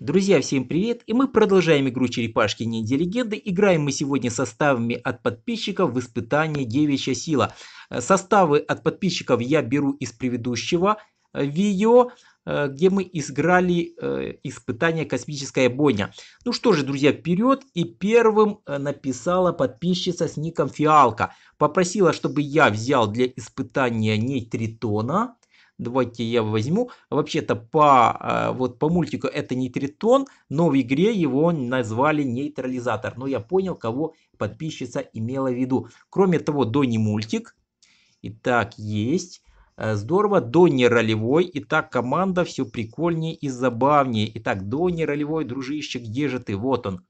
Друзья, всем привет! И мы продолжаем игру Черепашки Ниндзя Легенды. Играем мы сегодня составами от подписчиков в испытание Девичья Сила. Э, составы от подписчиков я беру из предыдущего э, видео, э, где мы изграли испытание Космическая Бойня. Ну что же, друзья, вперед! И первым написала подписчица с ником Фиалка. Попросила, чтобы я взял для испытания ней Тритона Давайте я возьму. Вообще-то по, э, вот по мультику это не тритон, но в игре его назвали нейтрализатор. Но я понял, кого подписчица имела в виду. Кроме того, Донни мультик. Итак, есть. Э, здорово, Донни ролевой. Итак, команда все прикольнее и забавнее. Итак, Донни ролевой, дружище, где же ты? Вот он.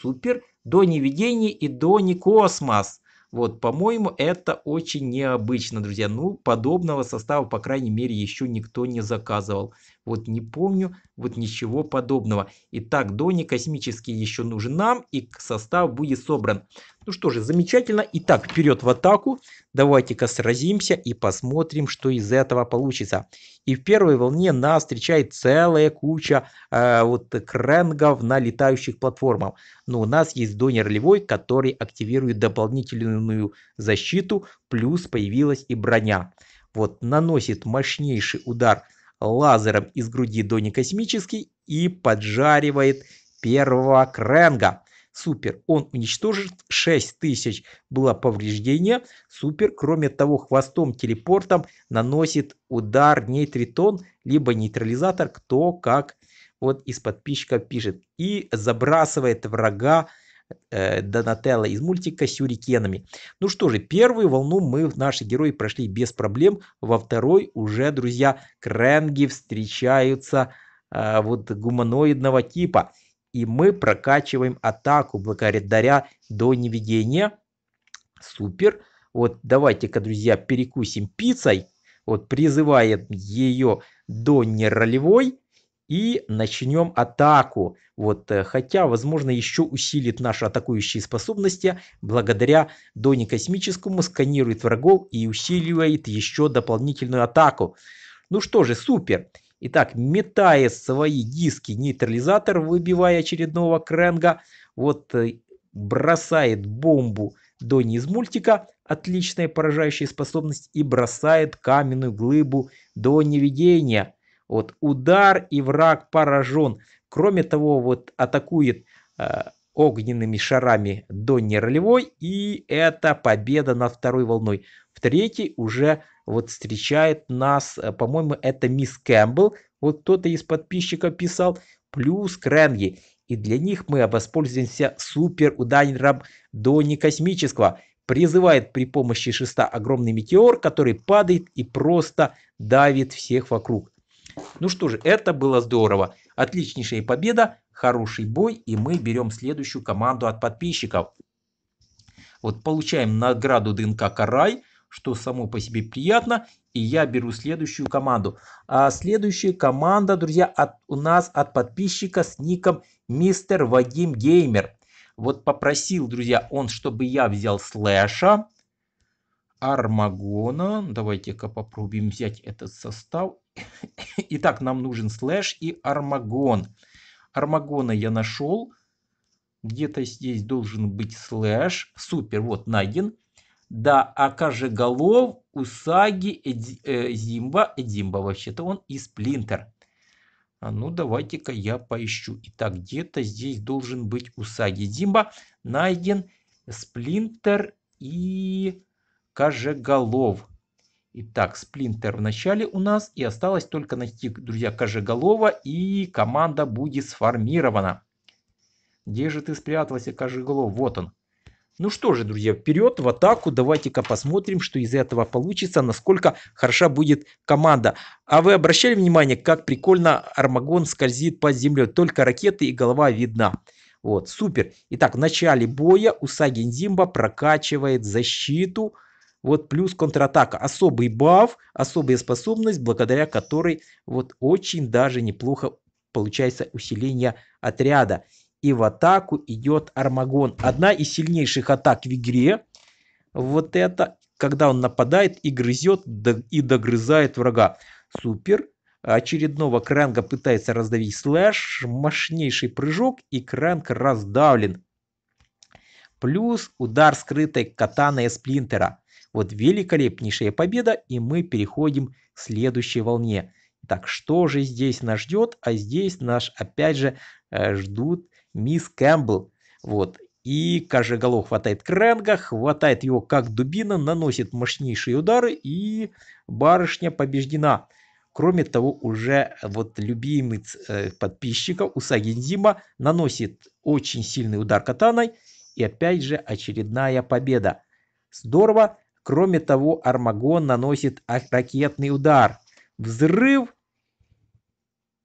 Супер. Донни видение и Донни космос. Вот, по-моему, это очень необычно, друзья. Ну, подобного состава, по крайней мере, еще никто не заказывал. Вот не помню, вот ничего подобного. Итак, Дони космический еще нужен нам, и состав будет собран. Ну что же, замечательно. Итак, вперед в атаку. Давайте-ка сразимся и посмотрим, что из этого получится. И в первой волне нас встречает целая куча э, вот кренгов на летающих платформах. Но ну, у нас есть Дони ролевой, который активирует дополнительную защиту, плюс появилась и броня. Вот, наносит мощнейший удар лазером из груди Дони Космический и поджаривает первого Кренга. Супер, он уничтожит 6000 было повреждение. Супер, кроме того, хвостом телепортом наносит удар нейтритон, либо нейтрализатор, кто как вот из подписчика пишет. И забрасывает врага Э, Донателло из мультика с сюрикенами. Ну что же, первую волну мы, наши герои, прошли без проблем. Во второй уже, друзья, кренги встречаются э, вот гуманоидного типа. И мы прокачиваем атаку благодаря до неведения. Супер. Вот давайте-ка, друзья, перекусим пиццей. Вот призывает ее до неролевой и начнем атаку. Вот, э, хотя, возможно, еще усилит наши атакующие способности благодаря Доне Космическому, сканирует врагов и усиливает еще дополнительную атаку. Ну что же, супер! Итак, метая свои диски, нейтрализатор, выбивая очередного Кренга, вот э, бросает бомбу Дони из мультика, отличная поражающая способность, и бросает каменную глыбу до видения – вот удар и враг поражен. Кроме того, вот атакует э, огненными шарами Донни Ролевой И это победа над второй волной. В третьей уже вот встречает нас, э, по-моему, это мисс Кэмпбелл. Вот кто-то из подписчиков писал. Плюс Кренги. И для них мы воспользуемся супер ударом до некосмического. Призывает при помощи шеста огромный метеор, который падает и просто давит всех вокруг. Ну что же, это было здорово. Отличнейшая победа, хороший бой, и мы берем следующую команду от подписчиков. Вот получаем награду ДНК Карай, что само по себе приятно. И я беру следующую команду. А следующая команда, друзья, от, у нас от подписчика с ником Мистер Вадим Геймер. Вот попросил, друзья, он, чтобы я взял слэша. Армагона. Давайте-ка попробуем взять этот состав. Итак, нам нужен слэш и Армагон. Армагона я нашел. Где-то здесь должен быть слэш. Супер, вот найден. Да, Акажеголов, Усаги, Эдзи, э, Зимба. Эдзимба вообще-то он и Сплинтер. А ну, давайте-ка я поищу. Итак, где-то здесь должен быть Усаги Зимба. Найден Сплинтер и Кожеголов. Итак, сплинтер в начале у нас. И осталось только найти, друзья, Кожеголова. И команда будет сформирована. Где же ты спрятался, Кожеголов? Вот он. Ну что же, друзья, вперед в атаку. Давайте-ка посмотрим, что из этого получится, насколько хороша будет команда. А вы обращали внимание, как прикольно Армагон скользит по земле, Только ракеты и голова видна. Вот, супер. Итак, в начале боя Усаги Нзимба прокачивает защиту. Вот плюс контратака. Особый баф, особая способность, благодаря которой вот очень даже неплохо получается усиление отряда. И в атаку идет Армагон. Одна из сильнейших атак в игре. Вот это, когда он нападает и грызет и догрызает врага. Супер. Очередного Крэнга пытается раздавить слэш. Мощнейший прыжок и Крэнг раздавлен. Плюс удар скрытой катаной Сплинтера. Вот великолепнейшая победа, и мы переходим к следующей волне. Так, что же здесь нас ждет? А здесь нас, опять же, э, ждут мисс Кэмпбелл. Вот, и Кожеголов хватает Кренга, хватает его как дубина, наносит мощнейшие удары, и барышня побеждена. Кроме того, уже вот любимый э, подписчика Усагинзима наносит очень сильный удар катаной, и опять же очередная победа. Здорово. Кроме того, Армагон наносит ракетный удар. Взрыв.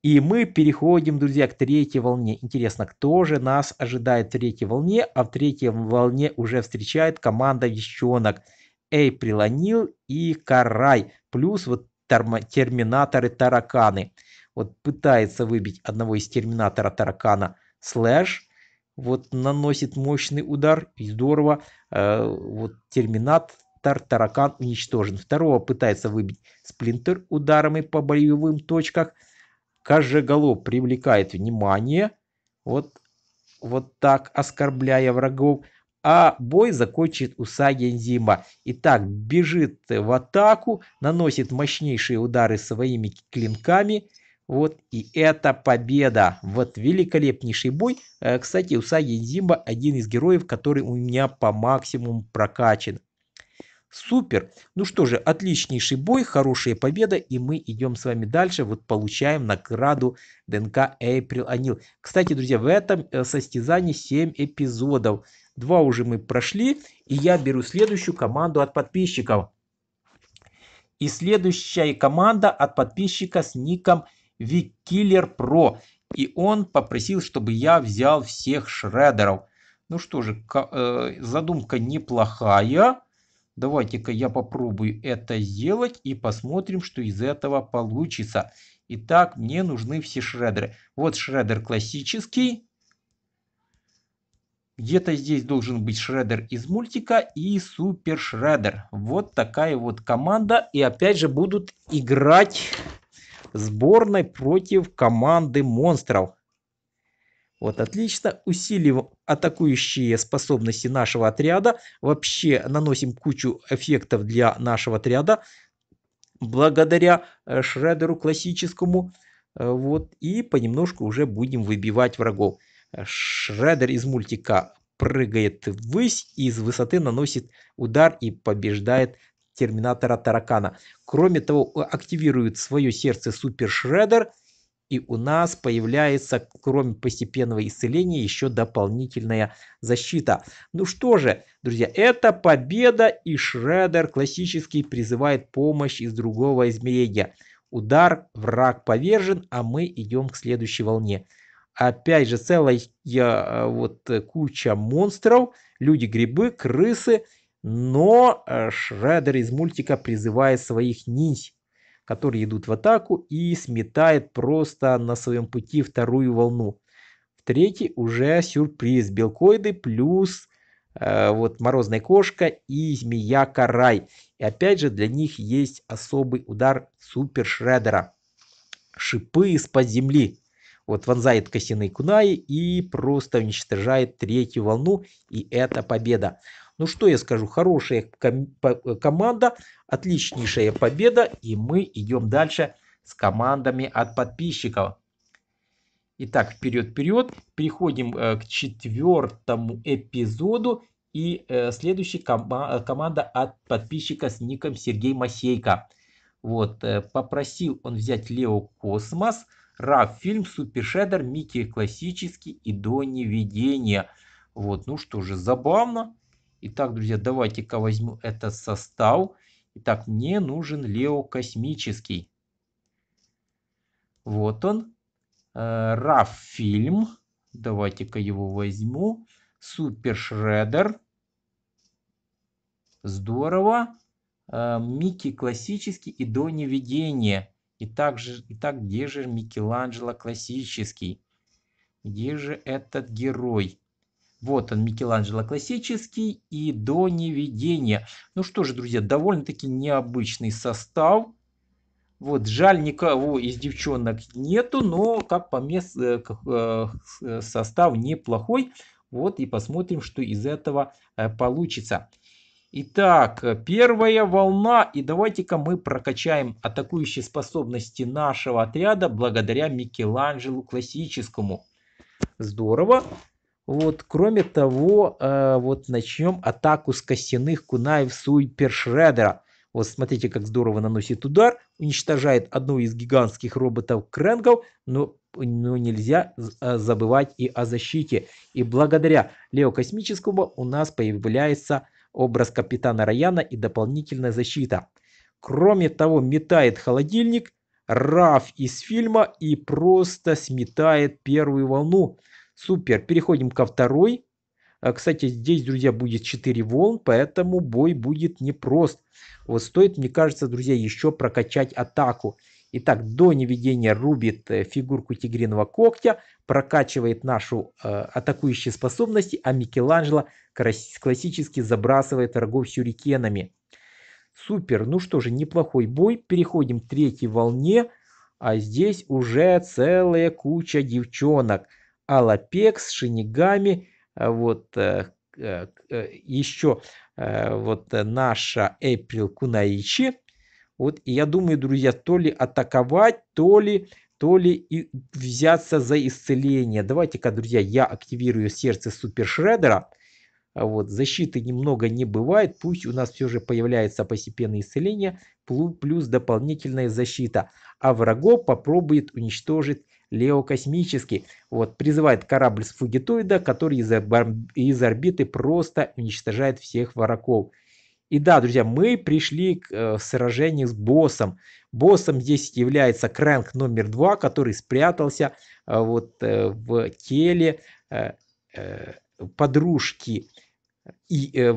И мы переходим, друзья, к третьей волне. Интересно, кто же нас ожидает в третьей волне? А в третьей волне уже встречает команда девчонок. Эй, прилонил и Карай. Плюс вот терминаторы-тараканы. Вот пытается выбить одного из терминатора-таракана Слэш вот наносит мощный удар здорово э, вот терминат Тартаракан уничтожен. Второго пытается выбить Сплинтер ударами по боевым точкам. Кожеголов привлекает внимание. Вот, вот так оскорбляя врагов. А бой закончит Усагензима. Итак, бежит в атаку, наносит мощнейшие удары своими клинками. Вот и это победа. Вот великолепнейший бой. Э, кстати, Усагензима один из героев, который у меня по максимуму прокачан. Супер. Ну что же, отличнейший бой, хорошая победа, и мы идем с вами дальше. Вот получаем награду ДНК Эйприл Анил. Кстати, друзья, в этом э, состязании 7 эпизодов. Два уже мы прошли, и я беру следующую команду от подписчиков. И следующая команда от подписчика с ником Викиллер Про. И он попросил, чтобы я взял всех шредеров. Ну что же, э, задумка неплохая. Давайте-ка я попробую это сделать и посмотрим, что из этого получится. Итак, мне нужны все шредеры. Вот шредер классический. Где-то здесь должен быть шредер из мультика и супер шредер. Вот такая вот команда. И опять же будут играть сборной против команды монстров. Вот отлично, усилив атакующие способности нашего отряда, вообще наносим кучу эффектов для нашего отряда, благодаря э, шредеру классическому, э, вот, и понемножку уже будем выбивать врагов. Э, шредер из мультика прыгает ввысь и из высоты наносит удар и побеждает терминатора таракана. Кроме того, активирует свое сердце супер шредер и у нас появляется, кроме постепенного исцеления, еще дополнительная защита. Ну что же, друзья, это победа, и Шредер классический призывает помощь из другого измерения. Удар, враг повержен, а мы идем к следующей волне. Опять же, целая э, вот куча монстров, люди-грибы, крысы, но э, Шредер из мультика призывает своих ниндзь которые идут в атаку и сметает просто на своем пути вторую волну. В третий уже сюрприз белкоиды плюс э, вот морозная кошка и змея карай. И опять же для них есть особый удар супер шредера. Шипы из-под земли. Вот вонзает косяные кунаи и просто уничтожает третью волну. И это победа. Ну что я скажу, хорошая э, команда, отличнейшая победа. И мы идем дальше с командами от подписчиков. Итак, вперед-вперед. Переходим э, к четвертому эпизоду. И э, следующая кома э, команда от подписчика с ником Сергей Масейко. Вот, э, попросил он взять Лео Космос, Раф фильм, Супершедер, Микки классический и до неведения. Вот, ну что же, забавно. Итак, друзья, давайте-ка возьму этот состав. Итак, мне нужен Лео Космический. Вот он. Э, Раф фильм. Давайте-ка его возьму. Супер Шредер. Здорово. Э, Микки классический и до невидения. И также, и так где же Микеланджело классический? Где же этот герой? Вот он, Микеланджело классический и до неведения. Ну что же, друзья, довольно-таки необычный состав. Вот, жаль, никого из девчонок нету, но как по мест, э, э, э, состав неплохой. Вот и посмотрим, что из этого получится. Итак, первая волна. И давайте-ка мы прокачаем атакующие способности нашего отряда благодаря Микеланджелу классическому. Здорово. Вот, кроме того, э, вот начнем атаку с костяных Кунаев Супершредера. Вот смотрите, как здорово наносит удар, уничтожает одну из гигантских роботов Кренгов, но, но нельзя э, забывать и о защите. И благодаря Лео Космическому у нас появляется образ капитана Раяна и дополнительная защита. Кроме того, метает холодильник, Раф из фильма и просто сметает первую волну. Супер. Переходим ко второй. А, кстати, здесь, друзья, будет 4 волн, поэтому бой будет непрост. Вот стоит, мне кажется, друзья, еще прокачать атаку. Итак, до неведения рубит э, фигурку тигриного когтя, прокачивает нашу э, атакующие способности, а Микеланджело классически забрасывает врагов сюрикенами. Супер, ну что же, неплохой бой. Переходим к третьей волне, а здесь уже целая куча девчонок – с Шинигами, э, вот э, э, еще вот наша Эприл Кунаичи. Вот, и я думаю, друзья, то ли атаковать, то ли, то ли и взяться за исцеление. Давайте-ка, друзья, я активирую сердце Супер Шредера. Вот, защиты немного не бывает, пусть у нас все же появляется постепенное исцеление, плюс дополнительная защита. А врагов попробует уничтожить Лео Космический вот, призывает корабль с фугитоида, который из, из орбиты просто уничтожает всех врагов. И да, друзья, мы пришли к э, сражению с боссом. Боссом здесь является Крэнк номер два, который спрятался э, вот э, в теле э, э, подружки и э,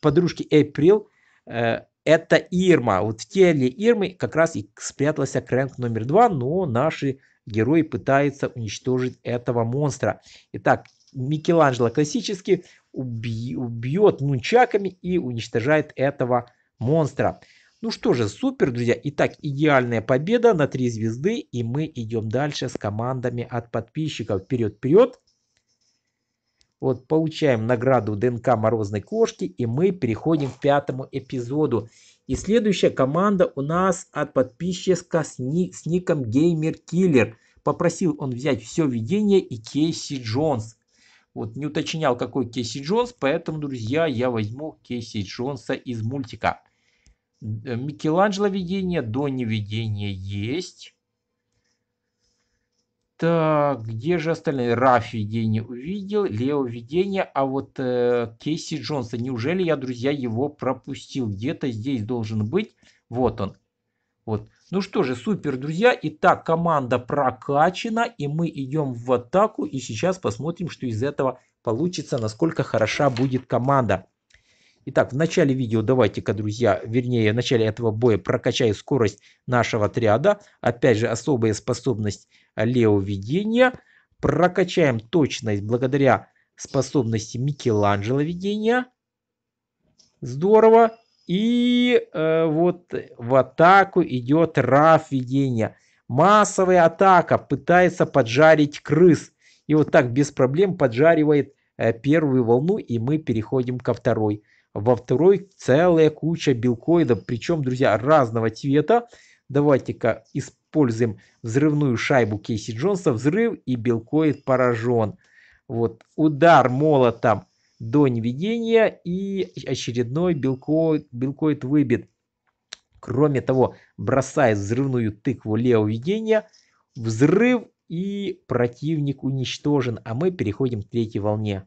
подружки Эприл. Э, это Ирма. Вот в теле Ирмы как раз и спрятался Крэнк номер два, но наши герой пытается уничтожить этого монстра. Итак, Микеланджело классически убьет нунчаками и уничтожает этого монстра. Ну что же, супер, друзья. Итак, идеальная победа на 3 звезды. И мы идем дальше с командами от подписчиков. Вперед, вперед. Вот получаем награду ДНК Морозной Кошки. И мы переходим к пятому эпизоду. И следующая команда у нас от подписчика с, ни, с ником GamerKiller. Попросил он взять все видение и Кейси Джонс. Вот не уточнял, какой Кейси Джонс, поэтому, друзья, я возьму Кейси Джонса из мультика. Э, Микеланджело видение, Донни видение есть. Так, где же остальные? Рафи я не увидел, Лео видение, а вот э, Кейси Джонса, неужели я, друзья, его пропустил? Где-то здесь должен быть, вот он. Вот. Ну что же, супер, друзья, итак, команда прокачана, и мы идем в атаку, и сейчас посмотрим, что из этого получится, насколько хороша будет команда. Итак, в начале видео давайте-ка, друзья, вернее, в начале этого боя прокачаю скорость нашего отряда. Опять же, особая способность Лео-видения, прокачаем точность благодаря способности Микеланджело видения. Здорово. И э, вот в атаку идет Раф видения. Массовая атака пытается поджарить крыс. И вот так без проблем поджаривает э, первую волну, и мы переходим ко второй. Во второй целая куча белкоидов, причем, друзья, разного цвета. Давайте-ка используем взрывную шайбу Кейси Джонса. Взрыв и Белкоид поражен. Вот удар молотом до неведения и очередной Белкоид, Белкоид выбит. Кроме того, бросая взрывную тыкву Лео ведения. Взрыв и противник уничтожен, а мы переходим к третьей волне.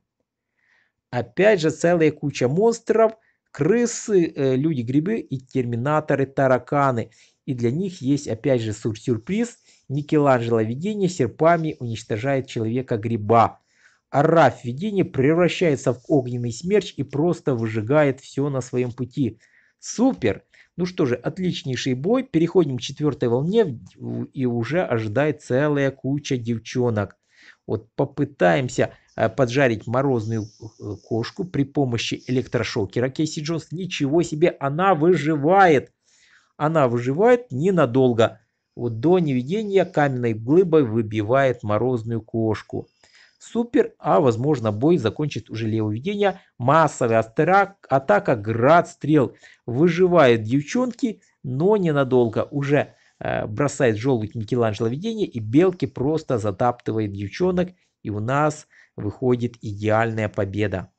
Опять же целая куча монстров, крысы, э, люди-грибы и терминаторы-тараканы и для них есть опять же сюрприз. Никеланджело видение серпами уничтожает человека гриба. Араф видение превращается в огненный смерч и просто выжигает все на своем пути. Супер! Ну что же, отличнейший бой. Переходим к четвертой волне и уже ожидает целая куча девчонок. Вот попытаемся э, поджарить морозную э, кошку при помощи электрошокера Кейси Джонс. Ничего себе, она выживает! Она выживает ненадолго. Вот до неведения каменной глыбой выбивает морозную кошку. Супер, а возможно бой закончит уже левое видение. Массовая атака, атака град стрел. Выживает девчонки, но ненадолго. Уже э, бросает желудь Микеланджело видение и белки просто затаптывает девчонок. И у нас выходит идеальная победа.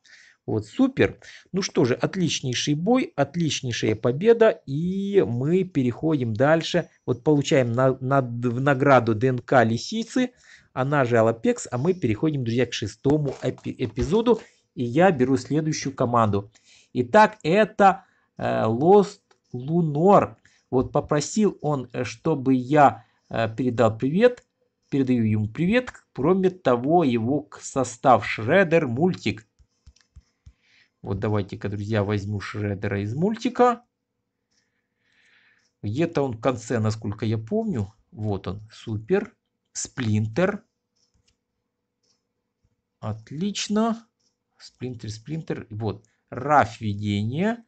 Вот, супер. Ну что же, отличнейший бой, отличнейшая победа. И мы переходим дальше. Вот получаем на, на, в награду ДНК лисицы, она же Алапекс. А мы переходим, друзья, к шестому эпи эпизоду. И я беру следующую команду. Итак, это э, Lost Lunor. Вот попросил он, э, чтобы я э, передал привет. Передаю ему привет. Кроме того, его состав Шредер, Мультик вот давайте-ка, друзья, возьму Шредера из мультика. Где-то он в конце, насколько я помню. Вот он, супер. Сплинтер. Отлично. Сплинтер, сплинтер. Вот, раф видения.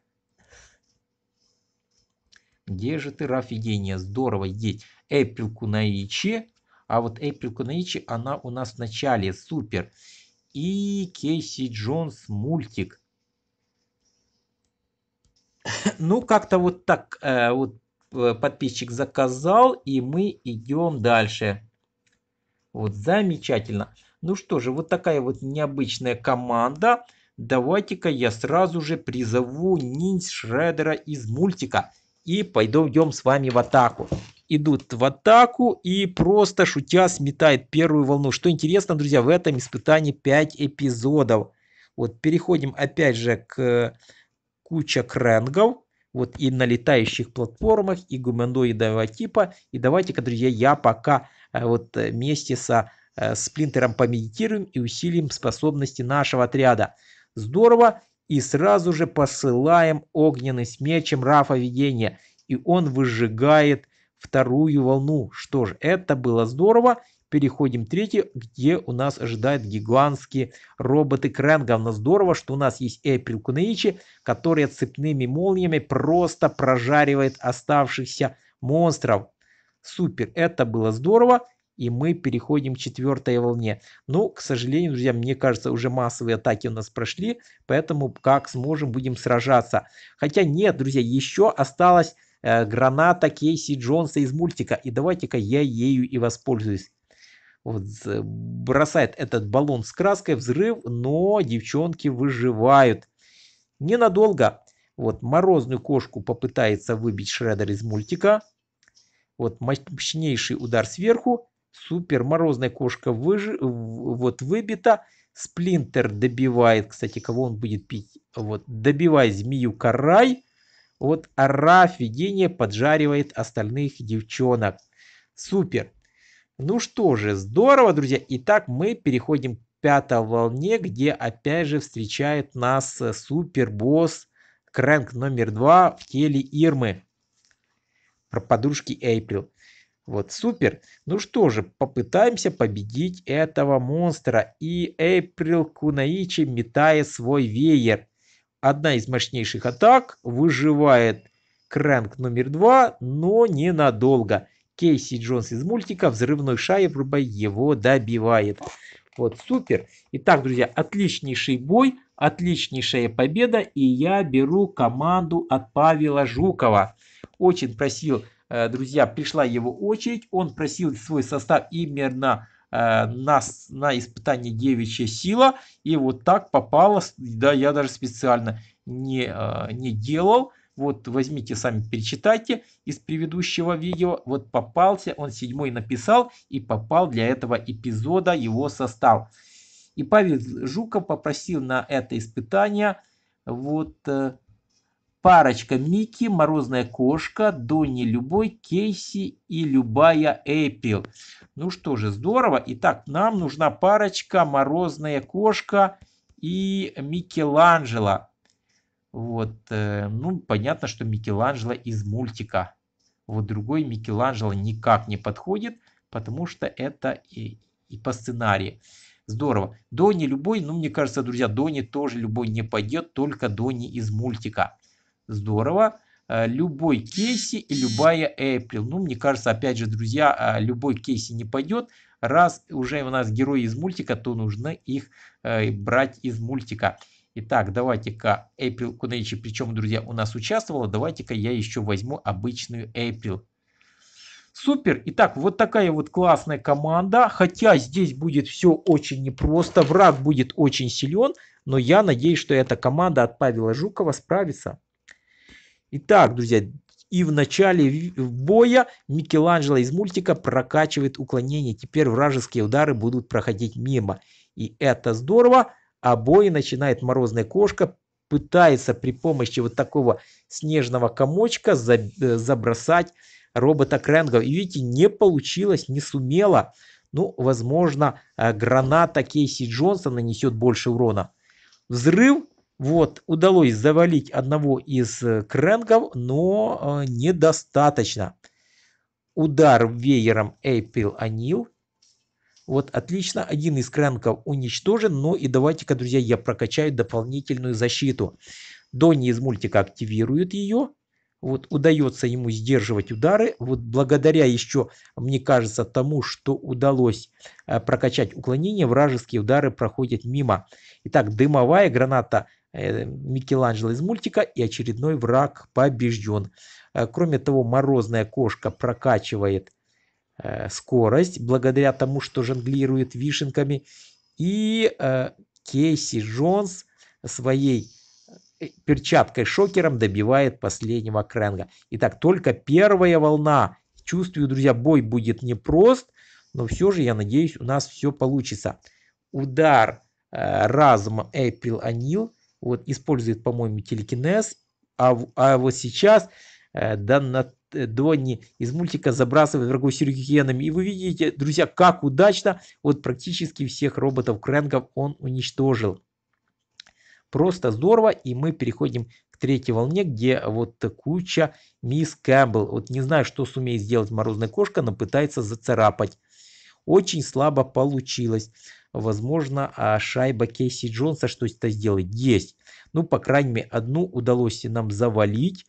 Где же ты, раф видения? Здорово, есть. Эппл Кунаичи. А вот Эппл Кунаичи, она у нас в начале. Супер. И Кейси Джонс мультик. ну, как-то вот так э, вот э, подписчик заказал, и мы идем дальше. Вот, замечательно. Ну что же, вот такая вот необычная команда. Давайте-ка я сразу же призову Ниндзя Шредера из мультика. И пойдем с вами в атаку. Идут в атаку и просто шутя сметает первую волну. Что интересно, друзья, в этом испытании 5 эпизодов. Вот переходим опять же к куча крэнгов, вот и на летающих платформах, и гуманоидного типа. И давайте-ка, друзья, я пока э, вот э, вместе со э, сплинтером помедитируем и усилим способности нашего отряда. Здорово. И сразу же посылаем огненный с мечем Рафа Видения. И он выжигает вторую волну. Что ж, это было здорово переходим третий, где у нас ожидают гигантские роботы Крэнгов. Но здорово, что у нас есть Эприл Кунеичи, которая цепными молниями просто прожаривает оставшихся монстров. Супер, это было здорово. И мы переходим к четвертой волне. Ну, к сожалению, друзья, мне кажется, уже массовые атаки у нас прошли. Поэтому как сможем, будем сражаться. Хотя нет, друзья, еще осталось э, граната Кейси Джонса из мультика. И давайте-ка я ею и воспользуюсь. Вот, бросает этот баллон с краской, взрыв, но девчонки выживают. Ненадолго. Вот морозную кошку попытается выбить Шредер из мультика. Вот мощнейший удар сверху. Супер морозная кошка выж... вот выбита. Сплинтер добивает, кстати, кого он будет пить. Вот добивает змею Карай. Вот Араф видение поджаривает остальных девчонок. Супер. Ну что же, здорово, друзья. Итак, мы переходим к пятой волне, где опять же встречает нас э, супербосс Крэнк номер два в теле Ирмы. Про подружки Эйприл. Вот супер. Ну что же, попытаемся победить этого монстра. И Эйприл Кунаичи метает свой веер. Одна из мощнейших атак выживает Крэнк номер два, но ненадолго. Кейси Джонс из мультика взрывной шайбой его добивает. Вот, супер. Итак, друзья, отличнейший бой, отличнейшая победа. И я беру команду от Павела Жукова. Очень просил, э, друзья, пришла его очередь. Он просил свой состав именно э, нас на испытание девичья сила. И вот так попало, да, я даже специально не, э, не делал. Вот возьмите сами, перечитайте из предыдущего видео. Вот попался, он седьмой написал и попал для этого эпизода его состав. И Павел Жуков попросил на это испытание вот э, парочка Микки, Морозная кошка, Донни Любой, Кейси и Любая Эппел. Ну что же, здорово. Итак, нам нужна парочка Морозная кошка и Микеланджело. Вот, э, ну, понятно, что Микеланджело из мультика. Вот другой Микеланджело никак не подходит, потому что это и, и по сценарию. Здорово. Дони любой, ну, мне кажется, друзья, Дони тоже любой не пойдет, только Дони из мультика. Здорово. Э, любой Кейси и любая Эйприл, Ну, мне кажется, опять же, друзья, э, любой Кейси не пойдет. Раз уже у нас герои из мультика, то нужно их брать из мультика. Итак, давайте-ка April Connection, причем, друзья, у нас участвовала. Давайте-ка я еще возьму обычную April. Супер. Итак, вот такая вот классная команда. Хотя здесь будет все очень непросто. Враг будет очень силен. Но я надеюсь, что эта команда от Павела Жукова справится. Итак, друзья, и в начале боя Микеланджело из мультика прокачивает уклонение. Теперь вражеские удары будут проходить мимо. И это здорово обои начинает морозная кошка пытается при помощи вот такого снежного комочка э, забросать робота Крэнгов. И видите, не получилось, не сумела. Ну, возможно, э, граната Кейси Джонса нанесет больше урона. Взрыв. Вот, удалось завалить одного из э, Кренгов, но недостаточно. Удар веером Эйпил Анил. Вот, отлично, один из кранков уничтожен. но и давайте-ка, друзья, я прокачаю дополнительную защиту. Донни из мультика активирует ее. Вот удается ему сдерживать удары. Вот благодаря еще, мне кажется, тому, что удалось э, прокачать уклонение, вражеские удары проходят мимо. Итак, дымовая граната э, Микеланджело из мультика и очередной враг побежден. Э, кроме того, морозная кошка прокачивает Э, скорость благодаря тому, что жонглирует вишенками. И э, Кейси Джонс своей э, перчаткой шокером добивает последнего Кренга. Итак, только первая волна. Чувствую, друзья, бой будет непрост, но все же, я надеюсь, у нас все получится. Удар э, разумом Эйприл Анил. Вот, использует, по-моему, телекинез. А, а вот сейчас Э, Донат э, Донни из мультика забрасывает врагов сюрикенами. И вы видите, друзья, как удачно вот практически всех роботов Крэнгов он уничтожил. Просто здорово. И мы переходим к третьей волне, где вот куча мисс Кэмпбелл. Вот не знаю, что сумеет сделать морозная кошка, но пытается зацарапать. Очень слабо получилось. Возможно, а, шайба Кейси Джонса что-то сделает. Есть. Ну, по крайней мере, одну удалось нам завалить.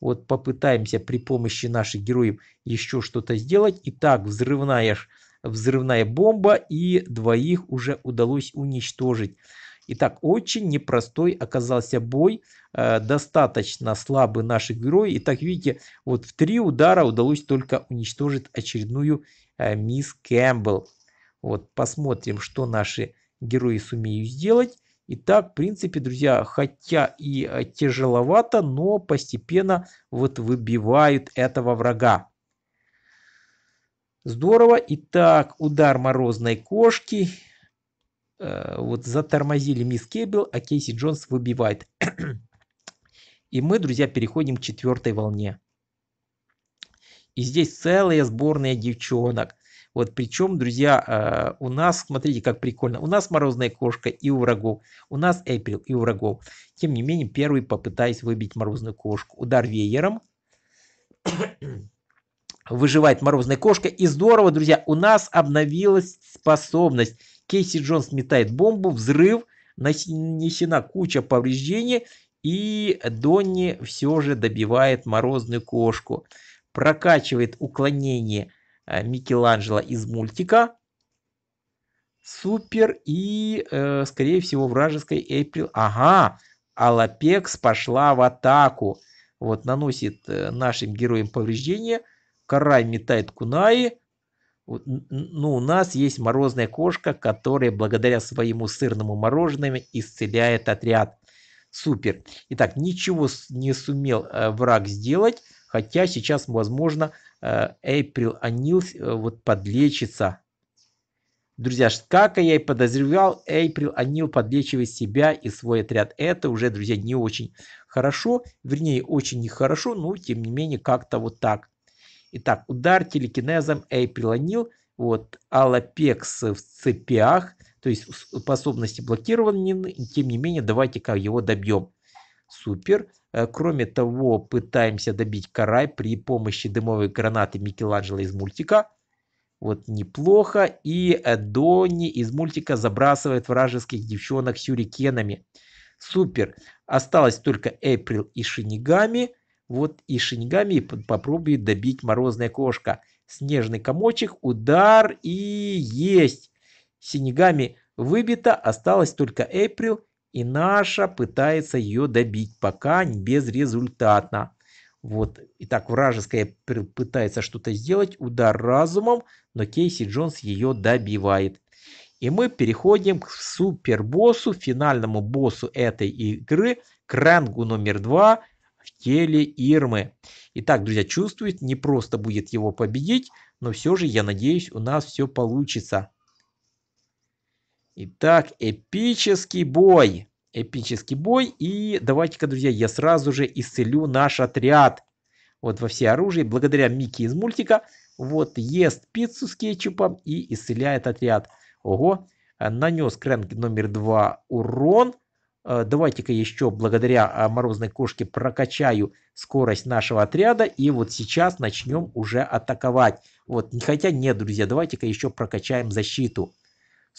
Вот попытаемся при помощи наших героев еще что-то сделать. Итак, взрывная, взрывная бомба и двоих уже удалось уничтожить. Итак, очень непростой оказался бой, э, достаточно слабы наши герои. Итак, видите, вот в три удара удалось только уничтожить очередную э, мисс Кэмпбелл. Вот посмотрим, что наши герои сумеют сделать. Итак, в принципе, друзья, хотя и э, тяжеловато, но постепенно вот выбивают этого врага. Здорово. Итак, удар морозной кошки. Э, вот затормозили мисс Кейбл, а Кейси Джонс выбивает. И мы, друзья, переходим к четвертой волне. И здесь целые сборные девчонок. Вот причем, друзья, э, у нас, смотрите, как прикольно. У нас морозная кошка и у врагов. У нас Эприл и у врагов. Тем не менее, первый попытаюсь выбить морозную кошку. Удар веером. Выживает морозная кошка. И здорово, друзья, у нас обновилась способность. Кейси Джонс метает бомбу, взрыв, нанесена куча повреждений. И Донни все же добивает морозную кошку. Прокачивает уклонение Э, Микеланджело из мультика Супер и, э, скорее всего, вражеской Эйприл. Ага, Алапекс пошла в атаку. Вот наносит э, нашим героям повреждения. Карай метает кунаи. Ну, у нас есть морозная кошка, которая благодаря своему сырному мороженому исцеляет отряд. Супер. Итак, ничего не сумел э, враг сделать, хотя сейчас, возможно, Эйприл Анил э, вот подлечится. Друзья, как я и подозревал, Эйприл Анил подлечивает себя и свой отряд. Это уже, друзья, не очень хорошо. Вернее, очень нехорошо, но тем не менее как-то вот так. Итак, удар телекинезом Эйприл Анил. Вот, Алапекс в цепях. То есть способности блокированы, тем не менее, давайте-ка его добьем супер. Э, кроме того, пытаемся добить Карай при помощи дымовой гранаты Микеланджело из мультика. Вот неплохо. И э, Донни из мультика забрасывает вражеских девчонок сюрикенами. Супер. Осталось только Эйприл и Шинигами. Вот и Шинигами попробует добить Морозная Кошка. Снежный комочек, удар и есть. Синегами выбита, осталось только Эйприл и наша пытается ее добить, пока безрезультатно. Вот. Итак, вражеская пытается что-то сделать, удар разумом, но Кейси Джонс ее добивает. И мы переходим к супербоссу, финальному боссу этой игры, к рангу номер два в теле Ирмы. Итак, друзья, чувствует, не просто будет его победить, но все же, я надеюсь, у нас все получится. Итак, эпический бой. Эпический бой. И давайте-ка, друзья, я сразу же исцелю наш отряд. Вот во все оружие. Благодаря Микки из мультика. Вот ест пиццу с кетчупом и исцеляет отряд. Ого. Нанес крэнк номер 2 урон. Э, давайте-ка еще благодаря а, морозной кошке прокачаю скорость нашего отряда. И вот сейчас начнем уже атаковать. Вот, хотя нет, друзья, давайте-ка еще прокачаем защиту.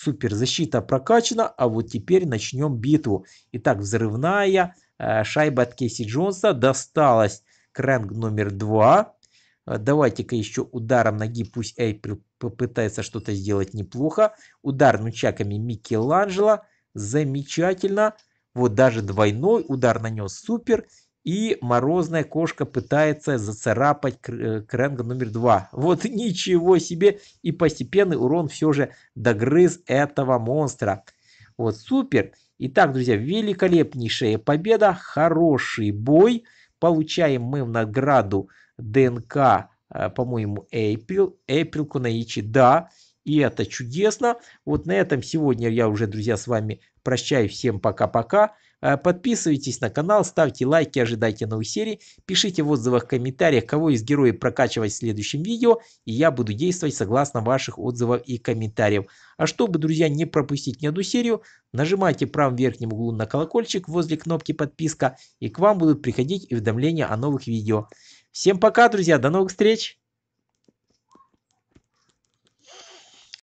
Супер, защита прокачана, а вот теперь начнем битву. Итак, взрывная э, шайба от Кейси Джонса досталась Крэнг номер 2. Э, давайте-ка еще ударом ноги, пусть Эйприл попытается что-то сделать неплохо. Удар нучаками Микеланджело. Замечательно. Вот даже двойной удар нанес супер и морозная кошка пытается зацарапать э, Кренга номер два. Вот ничего себе! И постепенный урон все же догрыз этого монстра. Вот супер! Итак, друзья, великолепнейшая победа, хороший бой. Получаем мы в награду ДНК, э, по-моему, Эйприл, Эйприл Кунаичи, да. И это чудесно. Вот на этом сегодня я уже, друзья, с вами прощаюсь. Всем пока-пока. Э, подписывайтесь на канал, ставьте лайки, ожидайте новых серий, пишите в отзывах, комментариях, кого из героев прокачивать в следующем видео, и я буду действовать согласно ваших отзывов и комментариев. А чтобы, друзья, не пропустить ни одну серию, нажимайте в правом верхнем углу на колокольчик возле кнопки подписка, и к вам будут приходить уведомления о новых видео. Всем пока, друзья, до новых встреч!